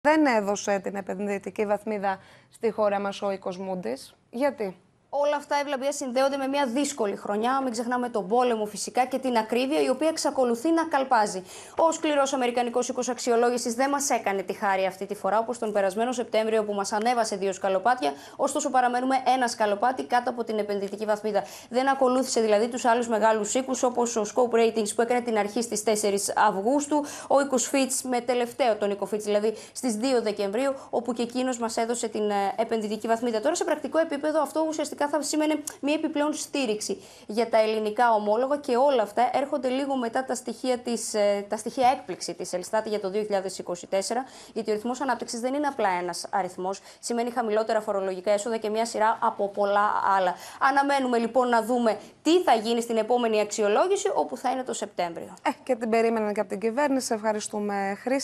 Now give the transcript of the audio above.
δεν έδωσε την επενδυτική βαθμίδα στη χώρα μας ο οίκος Γιατί? Όλα αυτά η Ευλαμπία συνδέονται με μια δύσκολη χρονιά. Μην ξεχνάμε τον πόλεμο φυσικά και την ακρίβεια, η οποία εξακολουθεί να καλπάζει. Ο σκληρός Αμερικανικός οίκος αξιολόγησης δεν μας έκανε τη χάρη αυτή τη φορά, όπως τον περασμένο Σεπτέμβριο που μας ανέβασε δύο σκαλοπάτια. Ωστόσο, παραμένουμε ένα σκαλοπάτι κάτω από την επενδυτική βαθμίδα. Δεν ακολούθησε δηλαδή τους άλλους μεγάλους οίκους, όπως ο Scope Ratings που έκανε την αρχή στις 4 Αυγούστου, ο οίκος Fitch με τελευταίο τον οίκο Fitch, δηλαδή στις 2 Δεκεμβρίου, όπου και εκείνος μας έδωσε την ε, επενδυτική βαθμίδα. Τώρα σε πρακτικό επίπεδο αυτό ουσιαστικά ουσιαστικά θα σήμαινε μια επιπλέον στήριξη για τα ελληνικά ομόλογα και όλα αυτά έρχονται λίγο μετά τα στοιχεία, της, ε, τα στοιχεία έκπληξη της Ελστάτη για το 2024, γιατί ο ρυθμός ανάπτυξης δεν είναι απλά ένας αριθμός. Σημαίνει χαμηλότερα φορολογικά έσοδα και μια σειρά από πολλά άλλα. Αναμένουμε λοιπόν να δούμε τι θα γίνει στην επόμενη αξιολόγηση, όπου θα είναι το Σεπτέμβριο. Ε, και την περίμεναν και από την κυβέρνηση. Ευχαριστούμε, Χρήση.